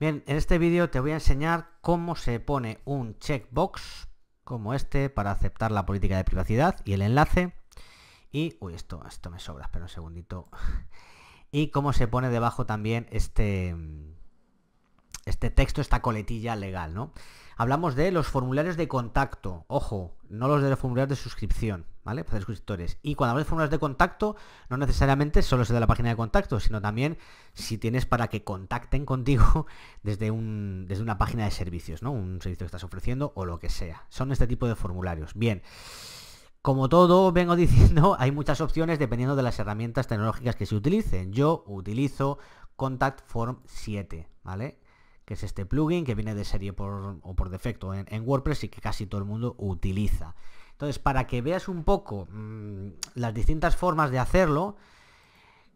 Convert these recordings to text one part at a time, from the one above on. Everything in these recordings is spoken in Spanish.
Bien, en este vídeo te voy a enseñar cómo se pone un checkbox como este para aceptar la política de privacidad y el enlace. Y, uy, esto, esto me sobra, espera un segundito. Y cómo se pone debajo también este, este texto, esta coletilla legal, ¿no? Hablamos de los formularios de contacto, ojo, no los de los formularios de suscripción, ¿vale? Y cuando hablas de fórmulas de contacto, no necesariamente solo es de la página de contacto, sino también si tienes para que contacten contigo desde, un, desde una página de servicios, ¿no? Un servicio que estás ofreciendo o lo que sea. Son este tipo de formularios. Bien. Como todo vengo diciendo, hay muchas opciones dependiendo de las herramientas tecnológicas que se utilicen. Yo utilizo Contact Form 7, ¿vale? Que es este plugin que viene de serie o por defecto en WordPress y que casi todo el mundo utiliza. Entonces, para que veas un poco mm, las distintas formas de hacerlo,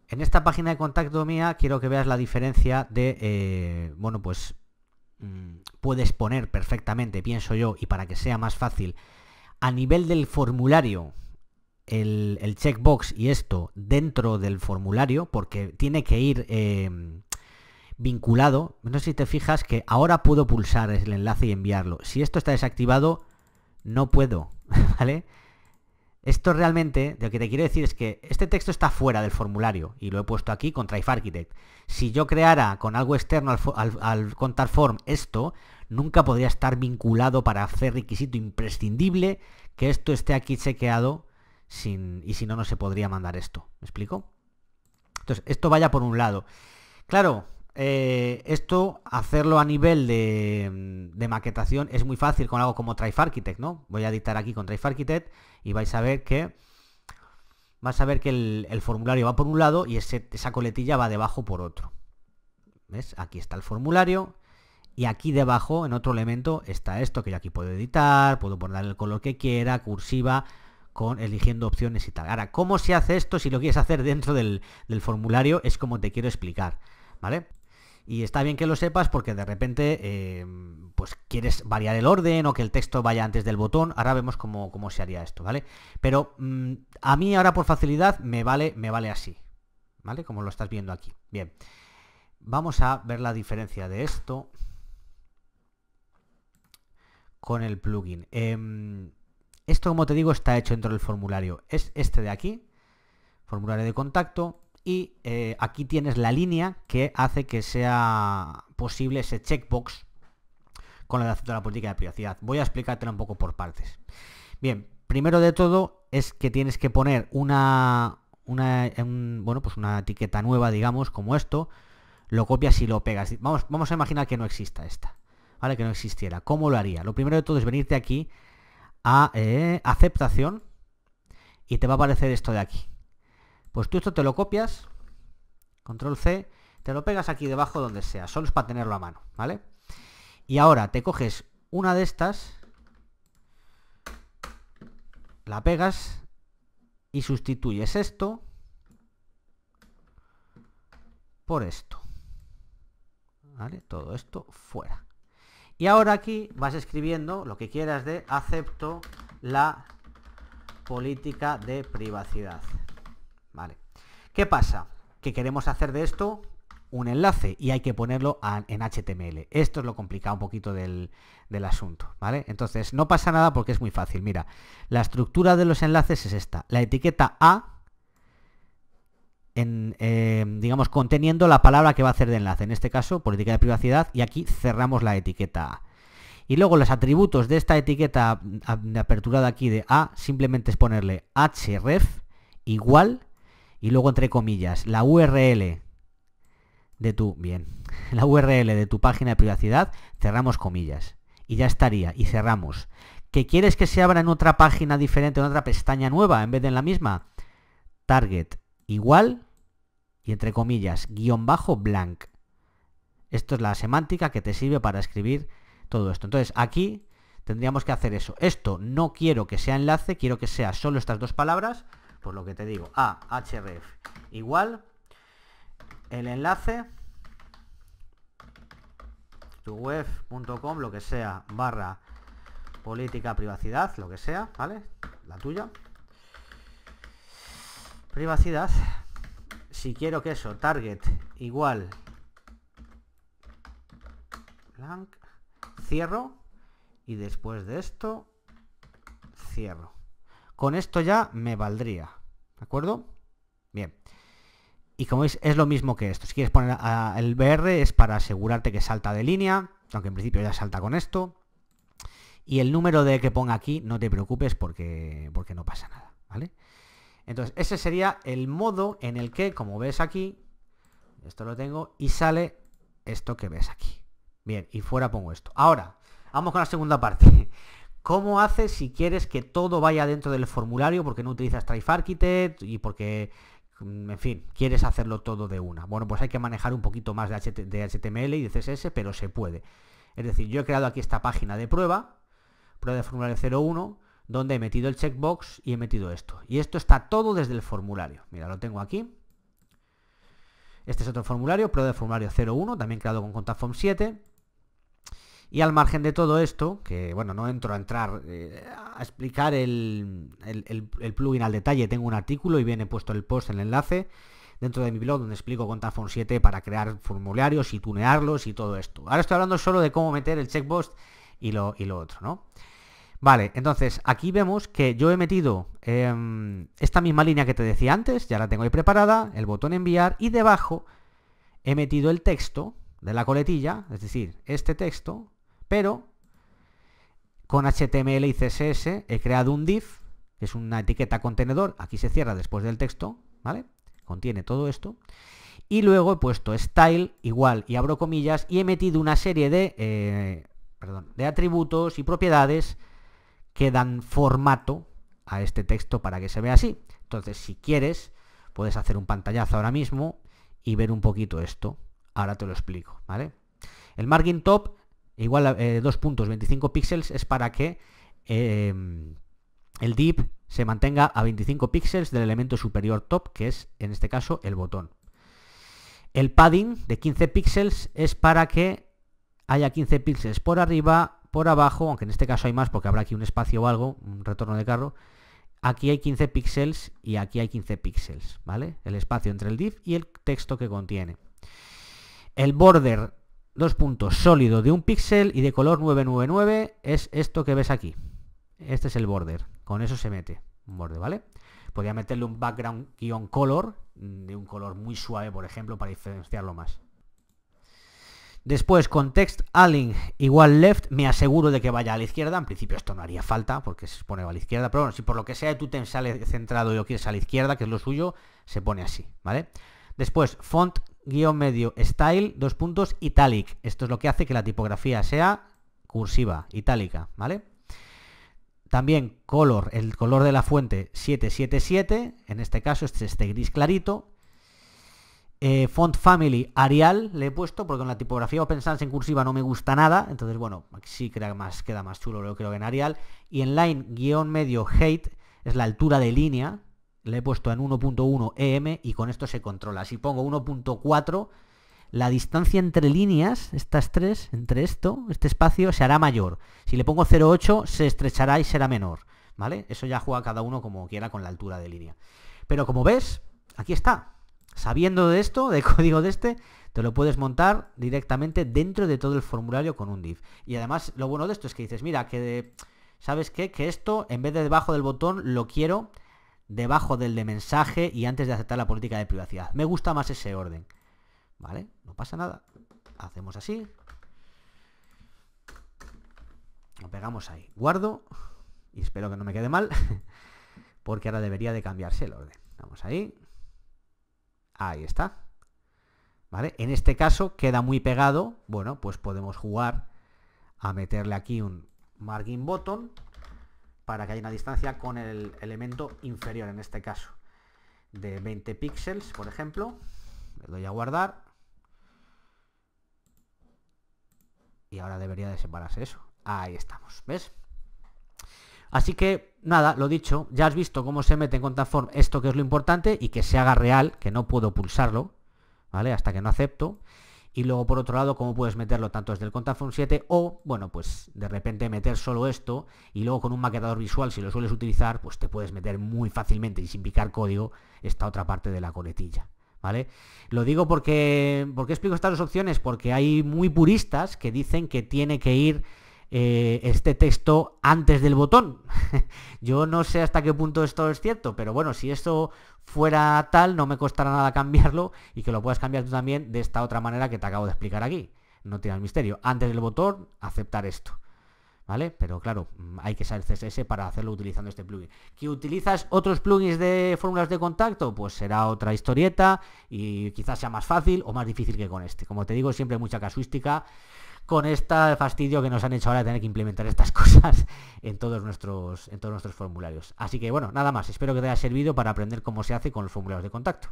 en esta página de contacto mía quiero que veas la diferencia de, eh, bueno, pues mm, puedes poner perfectamente, pienso yo, y para que sea más fácil, a nivel del formulario, el, checkbox y esto dentro del formulario, porque tiene que ir... Em, vinculado, no sé si te fijas que ahora puedo pulsar el enlace y enviarlo. Si esto está desactivado, no puedo. ¿vale? Esto realmente, lo que te quiero decir es que este texto está fuera del formulario y lo he puesto aquí con Trife Architect. Si yo creara con algo externo al, contar form esto, nunca podría estar vinculado para hacer requisito imprescindible que esto esté aquí chequeado sin, y si no, no se podría mandar esto. ¿Me explico? Entonces, esto vaya por un lado. Claro, eh, esto, hacerlo a nivel mm, de, maquetación es muy fácil con algo como Trife ¿no? Voy a editar aquí con Trife y vais a ver que vas a ver que el, formulario va por un lado y esa coletilla va debajo por otro. ¿Ves? Aquí está el formulario y aquí debajo, en otro elemento, está esto que yo aquí puedo editar, puedo poner el color que quiera, cursiva, con, eligiendo opciones y tal. Ahora, ¿cómo se hace esto si lo quieres hacer dentro del, del formulario? Es como te quiero explicar, ¿vale? Y está bien que lo sepas porque de repente eh, pues quieres variar el orden o que el texto vaya antes del botón. Ahora vemos cómo, se haría esto, ¿vale? Pero mm, a mí ahora por facilidad me vale, me vale así, ¿vale? Como lo estás viendo aquí. Bien, vamos a ver la diferencia de esto con el plugin. Em, esto, como te digo, está hecho dentro del formulario. Es este de aquí, formulario de contacto y eh, aquí tienes la línea que hace que sea posible ese checkbox con la de la política de privacidad. Voy a explicártelo un poco por partes. Bien, primero de todo es que tienes que poner una, bueno, pues una etiqueta nueva, digamos, como esto, lo copias y lo pegas. Vamos, vamos a imaginar que no exista esta, ¿vale? Que no existiera. ¿Cómo lo haría? Lo primero de todo es venirte aquí a eh, aceptación y te va a aparecer esto de aquí, pues tú esto te lo copias, control C, te lo pegas aquí debajo donde sea, solo es para tenerlo a mano, ¿vale? Y ahora te coges una de estas, la pegas y sustituyes esto por esto. ¿Vale? Todo esto fuera. Y ahora aquí vas escribiendo lo que quieras de acepto la política de privacidad. ¿Qué pasa? Que queremos hacer de esto un enlace y hay que ponerlo en HTML. Esto es lo complicado un poquito del, asunto, Entonces, no pasa nada porque es muy fácil. Mira, la estructura de los enlaces es esta. La etiqueta A, em, digamos, conteniendo la palabra que va a hacer de enlace. En este caso, política de privacidad. Y aquí cerramos la etiqueta A. Y luego los atributos de esta etiqueta mm, de apertura de aquí de A, simplemente es ponerle href igual y luego entre comillas, la URL de tu, bien, la URL de tu página de privacidad, cerramos comillas. Y ya estaría, y cerramos. ¿Que quieres que se abra en otra página diferente, en otra pestaña nueva, en vez de en la misma? Target igual y entre comillas, guión bajo blank. Esto es la semántica que te sirve para escribir todo esto. Entonces, aquí tendríamos que hacer eso. Esto no quiero que sea enlace, quiero que sea solo estas dos palabras por lo que te digo, a href igual el enlace tuweb.com, lo que sea, barra política privacidad, lo que sea, ¿vale? La tuya. Privacidad. Si quiero que eso, target igual blank, cierro y después de esto cierro. Con esto ya me valdría. ¿De acuerdo? Bien. Y como veis, es lo mismo que esto. Si quieres poner el BR es para asegurarte que salta de línea, aunque en principio ya salta con esto. Y el número de que ponga aquí, no te preocupes porque, porque no pasa nada, ¿vale? Entonces, ese sería el modo en el que, como ves aquí, esto lo tengo y sale esto que ves aquí. Bien, y fuera pongo esto. Ahora, vamos con la segunda parte. ¿Cómo haces si quieres que todo vaya dentro del formulario porque no utilizas Strife Architect y porque, mm, en fin, quieres hacerlo todo de una? Bueno, pues hay que manejar un poquito más de HTML y de CSS, pero se puede. Es decir, yo he creado aquí esta página de prueba, prueba de formulario 01, donde he metido el checkbox y he metido esto. Y esto está todo desde el formulario. Mira, lo tengo aquí. Este es otro formulario, prueba de formulario 01, también creado con Form 7. Y al margen de todo esto, que bueno, no entro a entrar eh, a explicar el, plugin al detalle, tengo un artículo y viene puesto el post el enlace dentro de mi blog donde explico con Tafon 7 para crear formularios y tunearlos y todo esto. Ahora estoy hablando solo de cómo meter el checkbox y lo, y lo otro, ¿no? Vale, entonces aquí vemos que yo he metido em, esta misma línea que te decía antes, ya la tengo ahí preparada, el botón enviar y debajo he metido el texto de la coletilla, es decir, este texto pero con HTML y CSS he creado un div, que es una etiqueta contenedor, aquí se cierra después del texto, ¿vale? Contiene todo esto. Y luego he puesto style igual y abro comillas y he metido una serie de, eh, de atributos y propiedades que dan formato a este texto para que se vea así. Entonces, si quieres, puedes hacer un pantallazo ahora mismo y ver un poquito esto. Ahora te lo explico, ¿vale? El margin top igual eh, dos puntos, 25 píxeles, es para que em, el div se mantenga a 25 píxeles del elemento superior top, que es en este caso el botón. El padding de 15 píxeles es para que haya 15 píxeles por arriba, por abajo, aunque en este caso hay más porque habrá aquí un espacio o algo, un retorno de carro. Aquí hay 15 píxeles y aquí hay 15 píxeles, ¿vale? El espacio entre el div y el texto que contiene. El border Dos puntos, sólido de un píxel y de color 999 es esto que ves aquí. Este es el border, con eso se mete un borde, ¿vale? Podría meterle un background-color, mm, de un color muy suave, por ejemplo, para diferenciarlo más. Después, con text align igual left, me aseguro de que vaya a la izquierda. En principio esto no haría falta porque se pone a la izquierda. Pero bueno, si por lo que sea tú te sale centrado y lo quieres a la izquierda, que es lo suyo, se pone así, ¿vale? Después, font guión medio style, dos puntos, italic. Esto es lo que hace que la tipografía sea cursiva, itálica, ¿vale? También color, el color de la fuente 777, en este caso este es este gris clarito. Eh, font family Arial le he puesto porque en la tipografía Open Sans en cursiva no me gusta nada, entonces bueno, sí queda más, queda más chulo, creo que en Arial. Y en line-medio guión hate es la altura de línea, le he puesto en 1.1 EM y con esto se controla. Si pongo 1.4, la distancia entre líneas, estas tres, entre esto, este espacio, se hará mayor. Si le pongo 0.8, se estrechará y será menor. ¿Vale? Eso ya juega cada uno como quiera con la altura de línea. Pero como ves, aquí está. Sabiendo de esto, de código de este, te lo puedes montar directamente dentro de todo el formulario con un div. Y además, lo bueno de esto es que dices, mira, que ¿sabes qué? Que esto, en vez de debajo del botón, lo quiero debajo del de mensaje y antes de aceptar la política de privacidad. Me gusta más ese orden. ¿Vale? No pasa nada. Hacemos así. Lo pegamos ahí. Guardo. Y espero que no me quede mal. Porque ahora debería de cambiarse el orden. Vamos ahí. Ahí está. ¿Vale? En este caso queda muy pegado. Bueno, pues podemos jugar a meterle aquí un margin button para que haya una distancia con el elemento inferior, en este caso, de 20 píxeles, por ejemplo. Le doy a guardar. Y ahora debería de separarse eso. Ahí estamos, ¿ves? Así que, nada, lo dicho, ya has visto cómo se mete en ContaForm esto que es lo importante y que se haga real, que no puedo pulsarlo, ¿vale? Hasta que no acepto. Y luego por otro lado, cómo puedes meterlo tanto desde el Contaphone 7 o, bueno, pues de repente meter solo esto y luego con un maquetador visual, si lo sueles utilizar, pues te puedes meter muy fácilmente y sin picar código esta otra parte de la coletilla. ¿Vale? Lo digo porque, porque explico estas dos opciones, porque hay muy puristas que dicen que tiene que ir eh, este texto antes del botón. Yo no sé hasta qué punto esto es cierto, pero bueno, si esto fuera tal, no me costará nada cambiarlo y que lo puedas cambiar tú también de esta otra manera que te acabo de explicar aquí. No tiene misterio. Antes del botón, aceptar esto. ¿Vale? Pero claro, mm, hay que saber CSS para hacerlo utilizando este plugin. ¿Que utilizas otros plugins de fórmulas de contacto? Pues será otra historieta y quizás sea más fácil o más difícil que con este. Como te digo, siempre mucha casuística con este fastidio que nos han hecho ahora de tener que implementar estas cosas en todos nuestros, en todos nuestros formularios. Así que bueno, nada más, espero que te haya servido para aprender cómo se hace con los formularios de contacto.